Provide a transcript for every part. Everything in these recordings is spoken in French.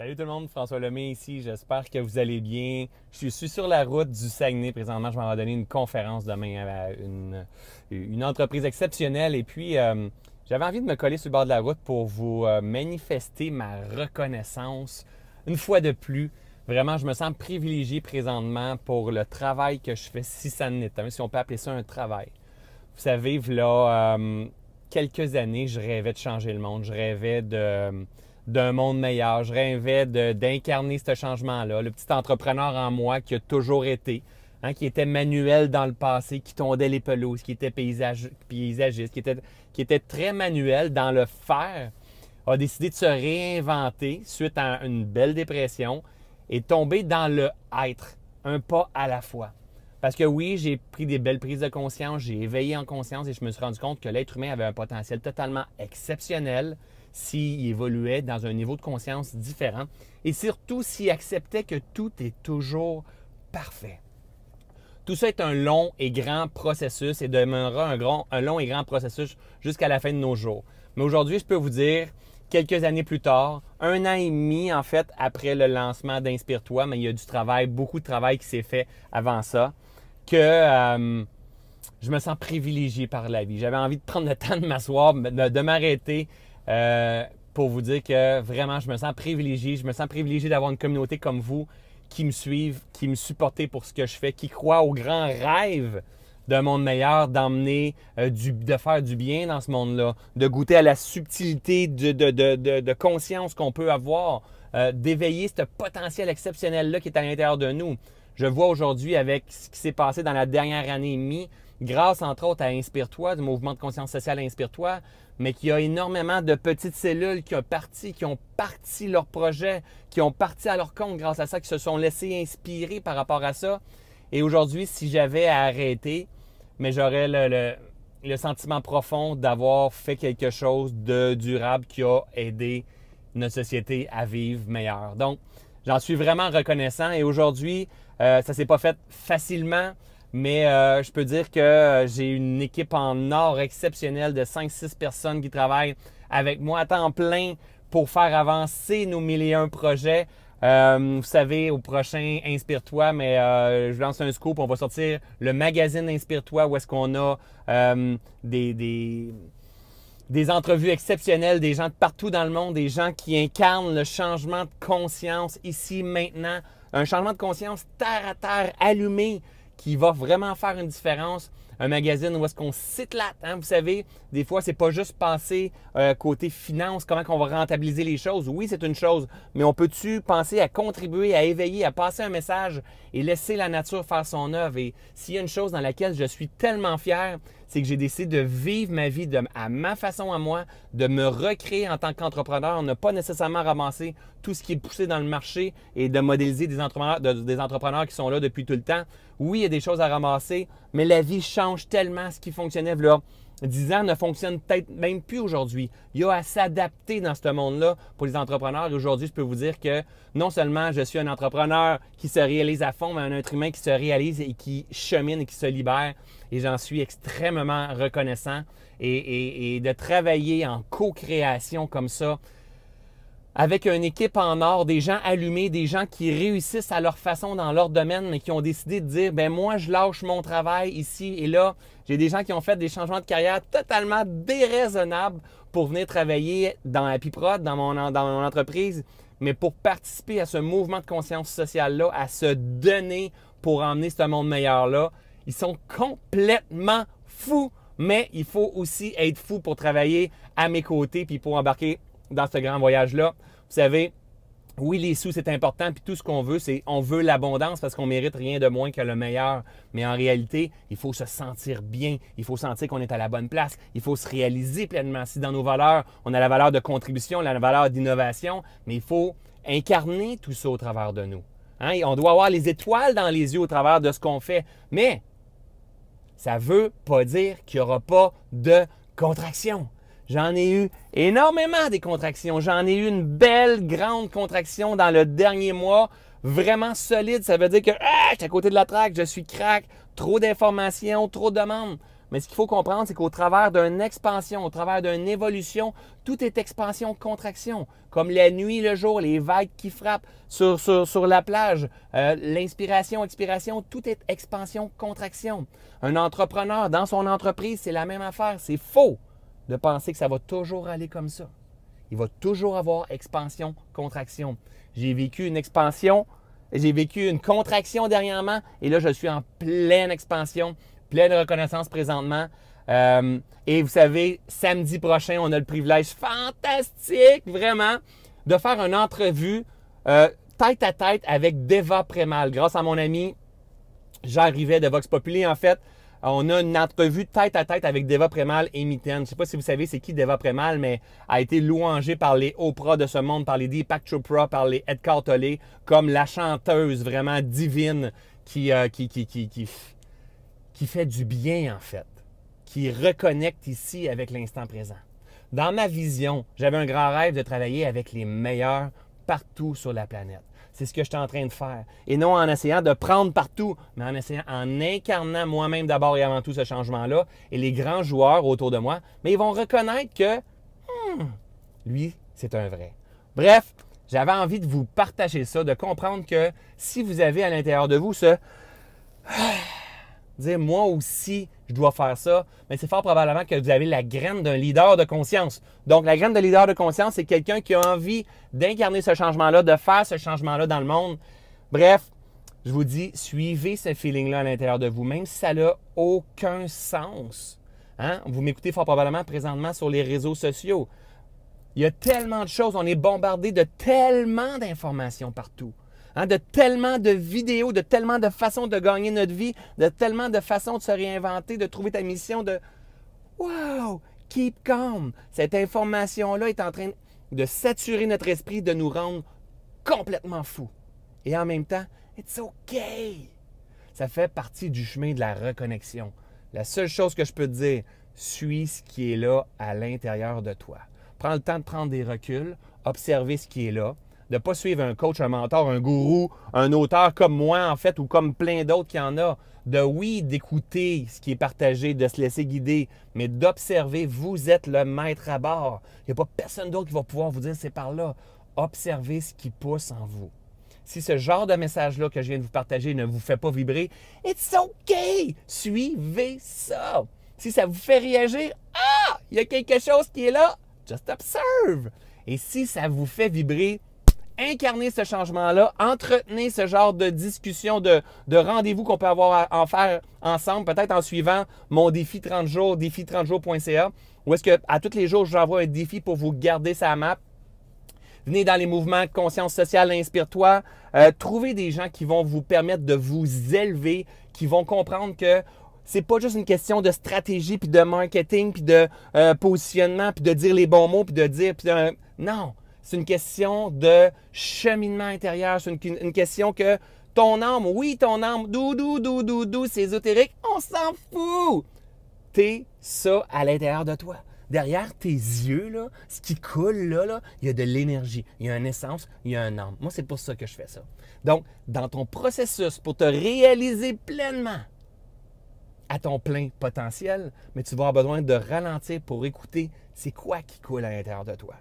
Salut tout le monde, François Lemay ici, j'espère que vous allez bien. Je suis sur la route du Saguenay présentement, je vais donner une conférence demain à une, entreprise exceptionnelle et puis euh, j'avais envie de me coller sur le bord de la route pour vous euh, manifester ma reconnaissance une fois de plus. Vraiment, je me sens privilégié présentement pour le travail que je fais, si ça n'est pas hein, si on peut appeler ça un travail. Vous savez, là, euh, quelques années, je rêvais de changer le monde, je rêvais de d'un monde meilleur. Je rêvais d'incarner ce changement-là, le petit entrepreneur en moi qui a toujours été, hein, qui était manuel dans le passé, qui tondait les pelouses, qui était paysagiste, qui était, qui était très manuel dans le faire, a décidé de se réinventer suite à une belle dépression et tomber dans le être, un pas à la fois. Parce que oui, j'ai pris des belles prises de conscience, j'ai éveillé en conscience et je me suis rendu compte que l'être humain avait un potentiel totalement exceptionnel s'il évoluait dans un niveau de conscience différent et surtout s'il acceptait que tout est toujours parfait. Tout ça est un long et grand processus et demeurera un, un long et grand processus jusqu'à la fin de nos jours. Mais aujourd'hui, je peux vous dire, quelques années plus tard, un an et demi en fait après le lancement d'Inspire-toi, mais il y a du travail, beaucoup de travail qui s'est fait avant ça que euh, je me sens privilégié par la vie. J'avais envie de prendre le temps de m'asseoir, de, m'arrêter euh, pour vous dire que vraiment, je me sens privilégié. Je me sens privilégié d'avoir une communauté comme vous qui me suivent, qui me supportent pour ce que je fais, qui croient au grand rêve d'un monde meilleur, d'emmener, euh, du, de faire du bien dans ce monde-là, de goûter à la subtilité de, conscience qu'on peut avoir, d'éveiller ce potentiel exceptionnel-là qui est à l'intérieur de nous. Je vois aujourd'hui avec ce qui s'est passé dans la dernière année et demie, grâce entre autres à Inspire-toi, du mouvement de conscience sociale Inspire-toi, mais qu'il y a énormément de petites cellules qui ont parti, qui ont parti leur projet, qui ont parti à leur compte grâce à ça, qui se sont laissés inspirer par rapport à ça. Et aujourd'hui, si j'avais à arrêter, mais j'aurais le, sentiment profond d'avoir fait quelque chose de durable qui a aidé notre société à vivre meilleure. Donc, j'en suis vraiment reconnaissant et aujourd'hui, euh, ça s'est pas fait facilement, mais euh, je peux dire que euh, j'ai une équipe en or exceptionnelle de 5-6 personnes qui travaillent avec moi à temps plein pour faire avancer nos milliers projets. vous savez, au prochain Inspire-toi, mais je lance un scoop, on va sortir le magazine Inspire-toi où est-ce qu'on a des, entrevues exceptionnelles, des gens de partout dans le monde, des gens qui incarnent le changement de conscience ici, maintenant, un changement de conscience terre à terre, allumé, qui va vraiment faire une différence. Un magazine où est-ce qu'on s'éclate, hein? vous savez, des fois, c'est pas juste penser euh, côté finance, comment qu'on va rentabiliser les choses. Oui, c'est une chose, mais on peut-tu penser à contribuer, à éveiller, à passer un message et laisser la nature faire son œuvre? Et s'il y a une chose dans laquelle je suis tellement fier, c'est que j'ai décidé de vivre ma vie de, à ma façon à moi, de me recréer en tant qu'entrepreneur, ne pas nécessairement ramasser tout ce qui est poussé dans le marché et de modéliser des entrepreneurs, qui sont là depuis tout le temps. Oui, il y a des choses à ramasser, mais la vie change tellement ce qui fonctionnait là 10 ans ne fonctionne peut-être même plus aujourd'hui. Il y a à s'adapter dans ce monde-là pour les entrepreneurs. Aujourd'hui, je peux vous dire que non seulement je suis un entrepreneur qui se réalise à fond, mais un être humain qui se réalise et qui chemine et qui se libère. Et j'en suis extrêmement reconnaissant. et de travailler en co-création comme ça, avec une équipe en or, des gens allumés, des gens qui réussissent à leur façon dans leur domaine, mais qui ont décidé de dire, ben moi, je lâche mon travail ici et là. J'ai des gens qui ont fait des changements de carrière totalement déraisonnables pour venir travailler dans Happy Prod, dans mon, dans mon entreprise, mais pour participer à ce mouvement de conscience sociale-là, à se donner pour emmener ce monde meilleur-là. Ils sont complètement fous, mais il faut aussi être fou pour travailler à mes côtés puis pour embarquer dans ce grand voyage-là. Vous savez, oui, les sous, c'est important, puis tout ce qu'on veut, c'est on veut l'abondance parce qu'on mérite rien de moins que le meilleur. Mais en réalité, il faut se sentir bien, il faut sentir qu'on est à la bonne place, il faut se réaliser pleinement. Si dans nos valeurs, on a la valeur de contribution, la valeur d'innovation, mais il faut incarner tout ça au travers de nous. Hein? on doit avoir les étoiles dans les yeux au travers de ce qu'on fait. Mais ça ne veut pas dire qu'il n'y aura pas de contraction. J'en ai eu énormément des contractions. J'en ai eu une belle grande contraction dans le dernier mois, vraiment solide. Ça veut dire que ah, je suis à côté de la traque, je suis crack, trop d'informations, trop de demandes. Mais ce qu'il faut comprendre, c'est qu'au travers d'une expansion, au travers d'une évolution, tout est expansion-contraction. Comme la nuit, le jour, les vagues qui frappent sur, sur, la plage, euh, l'inspiration, expiration, tout est expansion-contraction. Un entrepreneur dans son entreprise, c'est la même affaire. C'est faux de penser que ça va toujours aller comme ça. Il va toujours avoir expansion, contraction. J'ai vécu une expansion, j'ai vécu une contraction dernièrement et là, je suis en pleine expansion, pleine reconnaissance présentement. Euh, et vous savez, samedi prochain, on a le privilège fantastique, vraiment, de faire une entrevue euh, tête à tête avec Deva Prémal. Grâce à mon ami, j'arrivais de Vox Populi, en fait. Ah, on a une entrevue tête à tête avec Deva Premal et Mitten. Je ne sais pas si vous savez c'est qui Deva Premal, mais a été louangé par les Oprah de ce monde, par les Deepak Chopra, par les Ed Tolle, comme la chanteuse vraiment divine qui, euh, qui, qui, qui, qui fait du bien, en fait, qui reconnecte ici avec l'instant présent. Dans ma vision, j'avais un grand rêve de travailler avec les meilleurs partout sur la planète. C'est ce que je suis en train de faire. Et non en essayant de prendre partout, mais en essayant, en incarnant moi-même d'abord et avant tout ce changement-là. Et les grands joueurs autour de moi, mais ils vont reconnaître que, hmm, lui, c'est un vrai. Bref, j'avais envie de vous partager ça, de comprendre que si vous avez à l'intérieur de vous ce dire moi aussi, je dois faire ça, mais c'est fort probablement que vous avez la graine d'un leader de conscience. Donc, la graine de leader de conscience, c'est quelqu'un qui a envie d'incarner ce changement-là, de faire ce changement-là dans le monde. Bref, je vous dis, suivez ce feeling-là à l'intérieur de vous, même si ça n'a aucun sens. Hein? Vous m'écoutez fort probablement présentement sur les réseaux sociaux. Il y a tellement de choses, on est bombardé de tellement d'informations partout. Hein, de tellement de vidéos, de tellement de façons de gagner notre vie, de tellement de façons de se réinventer, de trouver ta mission, de Wow, keep calm. Cette information-là est en train de saturer notre esprit, de nous rendre complètement fous. Et en même temps, it's okay. Ça fait partie du chemin de la reconnexion. La seule chose que je peux te dire, suis ce qui est là à l'intérieur de toi. Prends le temps de prendre des reculs, observer ce qui est là, de ne pas suivre un coach, un mentor, un gourou, un auteur comme moi, en fait, ou comme plein d'autres qui en a. De oui, d'écouter ce qui est partagé, de se laisser guider, mais d'observer, vous êtes le maître à bord. Il n'y a pas personne d'autre qui va pouvoir vous dire c'est par là. Observez ce qui pousse en vous. Si ce genre de message-là que je viens de vous partager ne vous fait pas vibrer, it's OK! Suivez ça! Si ça vous fait réagir, ah! Il y a quelque chose qui est là, just observe! Et si ça vous fait vibrer, incarnez ce changement-là, entretenez ce genre de discussion, de, rendez-vous qu'on peut avoir à en faire ensemble, peut-être en suivant mon défi 30 jours, défi30jours.ca, où est-ce que à tous les jours, je un défi pour vous garder sa map. Venez dans les mouvements conscience sociale, inspire-toi. Euh, trouvez des gens qui vont vous permettre de vous élever, qui vont comprendre que c'est pas juste une question de stratégie, puis de marketing, puis de euh, positionnement, puis de dire les bons mots, puis de dire... non, c'est une question de cheminement intérieur. C'est une, question que ton âme, oui, ton âme, dou dou dou dou, c'est ésotérique, on s'en fout. T'es ça à l'intérieur de toi. Derrière tes yeux, là, ce qui coule là, là, il y a de l'énergie, il y a une essence, il y a un âme. Moi, c'est pour ça que je fais ça. Donc, dans ton processus, pour te réaliser pleinement, à ton plein potentiel, mais tu vas avoir besoin de ralentir pour écouter c'est quoi qui coule à l'intérieur de toi.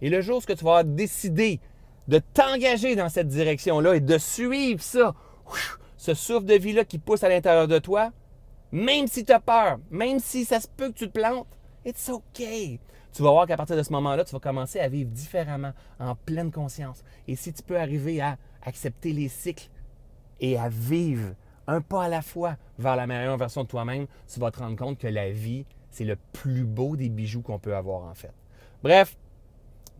Et le jour où tu vas décider de t'engager dans cette direction-là et de suivre ça, ce souffle de vie-là qui pousse à l'intérieur de toi, même si tu as peur, même si ça se peut que tu te plantes, it's okay. Tu vas voir qu'à partir de ce moment-là, tu vas commencer à vivre différemment, en pleine conscience. Et si tu peux arriver à accepter les cycles et à vivre un pas à la fois vers la meilleure version de toi-même, tu vas te rendre compte que la vie, c'est le plus beau des bijoux qu'on peut avoir en fait. Bref,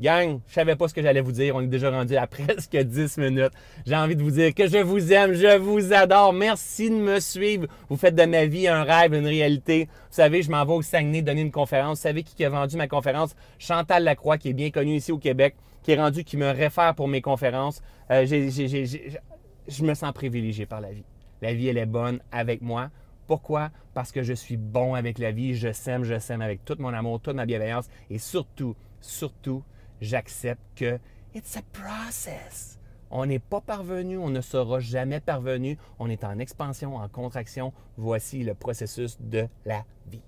Gang, je savais pas ce que j'allais vous dire. On est déjà rendu à presque 10 minutes. J'ai envie de vous dire que je vous aime, je vous adore. Merci de me suivre. Vous faites de ma vie un rêve, une réalité. Vous savez, je m'en vais au Saguenay donner une conférence. Vous savez qui a vendu ma conférence? Chantal Lacroix, qui est bien connue ici au Québec, qui est rendue, qui me réfère pour mes conférences. Euh, je me sens privilégié par la vie. La vie, elle est bonne avec moi. Pourquoi? Parce que je suis bon avec la vie. Je sème, je sème avec tout mon amour, toute ma bienveillance et surtout, surtout, j'accepte que it's a process. On n'est pas parvenu, on ne sera jamais parvenu. On est en expansion, en contraction. Voici le processus de la vie.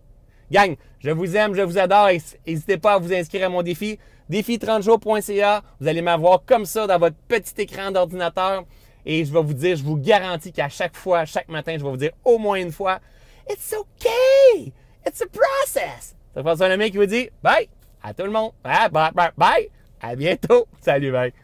Gang, je vous aime, je vous adore. N'hésitez pas à vous inscrire à mon défi. défi30jours.ca. Vous allez m'avoir comme ça dans votre petit écran d'ordinateur. Et je vais vous dire, je vous garantis qu'à chaque fois, chaque matin, je vais vous dire au moins une fois, It's okay! It's a process! C'est un ami qui vous dit Bye! à tout le monde. Hein? Bye, bye, bye. À bientôt. Salut, bye.